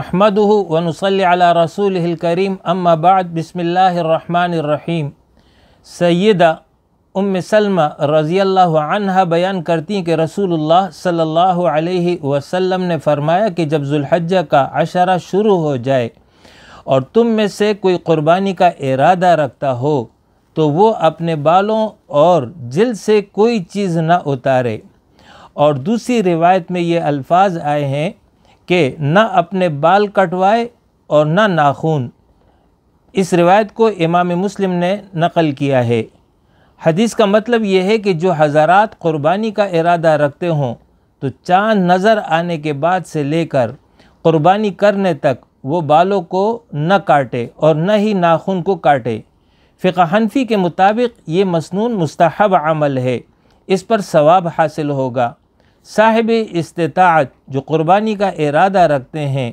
احمده ونصلي على رسوله الكريم اما بعد بسم الله الرحمن الرحیم سیدہ ام سلمة رضی اللہ عنہ بیان کرتی ہیں کہ رسول اللہ صلی اللہ علیہ وسلم نے فرمایا کہ جب ذوالحجہ کا عشرہ شروع ہو جائے اور تم میں سے کوئی قربانی کا ارادہ رکھتا ہو تو وہ اپنے بالوں اور جلد سے کوئی چیز نہ اتارے اور دوسری روایت میں یہ الفاظ آئے ہیں کہ نہ اپنے بال کٹوائے اور نہ ناخون اس روایت کو امام مسلم نے نقل کیا ہے حدیث کا مطلب یہ ہے کہ جو حضرات قربانی کا ارادہ رکھتے ہوں تو چاند نظر آنے کے بعد سے لے کر قربانی کرنے تک وہ بالوں کو نہ کاٹے اور نہ ہی ناخن کو کاٹے فقہ حنفی کے مطابق یہ مسنون مستحب عمل ہے اس پر ثواب حاصل ہوگا صاحب استطاعت جو قربانی کا ارادہ رکھتے ہیں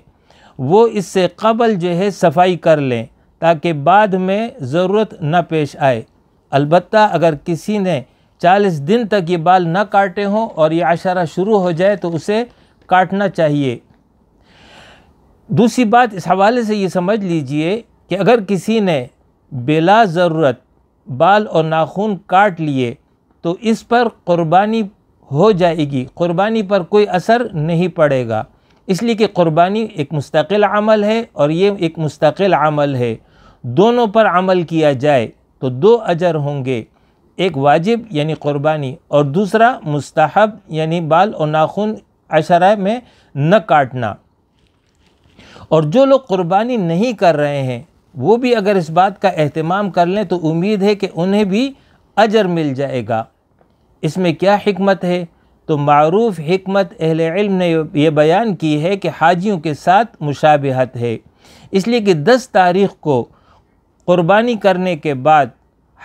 وہ اس سے قبل جو ہے صفائی کر لیں تاکہ بعد میں ضرورت نہ پیش آئے البتہ اگر کسی نے چالیس دن تک یہ بال نہ کاٹے ہوں اور یہ اشارہ شروع ہو جائے تو اسے کاٹنا چاہیے دوسری بات اس حوالے سے یہ سمجھ لیجئے کہ اگر کسی نے بلا ضرورت بال اور ناخون کاٹ لیے تو اس پر قربانی ہو جائے گی قربانی پر کوئی اثر نہیں پڑے گا اس لیے کہ قربانی ایک مستقل عمل ہے اور یہ ایک مستقل عمل ہے دونوں پر عمل کیا جائے تو دو اجر ہوں گے ایک واجب یعنی قربانی اور دوسرا مستحب یعنی بال اور ناخن عشرہ میں نہ کاٹنا اور جو لوگ قربانی نہیں کر رہے ہیں وہ بھی اگر اس بات کا اہتمام کر لیں تو امید ہے کہ انہیں بھی اجر مل جائے گا اس میں کیا حکمت ہے تو معروف حکمت اہل علم نے یہ بیان کی ہے کہ حاجیوں کے ساتھ مشابہت ہے اس لیے کہ دس تاریخ کو قربانی کرنے کے بعد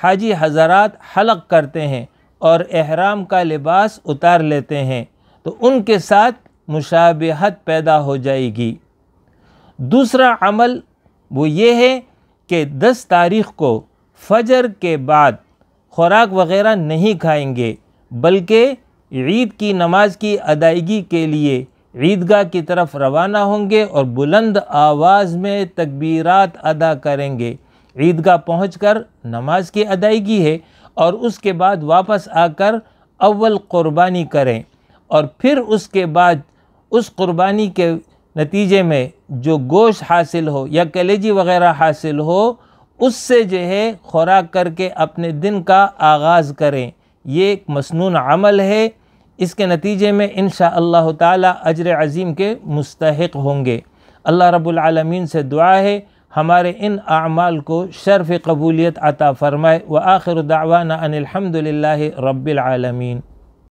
حاجی حضرات حلق کرتے ہیں اور احرام کا لباس اتار لیتے ہیں تو ان کے ساتھ مشابہت پیدا ہو جائے گی دوسرا عمل وہ یہ ہے کہ دس تاریخ کو فجر کے بعد خوراک وغیرہ نہیں کھائیں گے بلکہ عید کی نماز کی ادائیگی کے لیے عیدگاہ کی طرف روانہ ہوں گے اور بلند آواز میں تکبیرات ادا کریں گے عیدگاہ پہنچ کر نماز کی ادائیگی ہے اور اس کے بعد واپس آ کر اول قربانی کریں اور پھر اس کے بعد اس قربانی کے نتیجے میں جو گوشت حاصل ہو یا کلیجی وغیرہ حاصل ہو اس سے جو ہے خوراک کر کے اپنے دن کا آغاز کریں یہ ایک مسنون عمل ہے اس کے نتیجے میں انشاءاللہ اللہ تعالیٰ اجر عظیم کے مستحق ہوں گے اللہ رب العالمین سے دعا ہے ہمارے ان اعمال کو شرف قبولیت عطا فرمائے و آخر ان انمد اللہ رب العالمین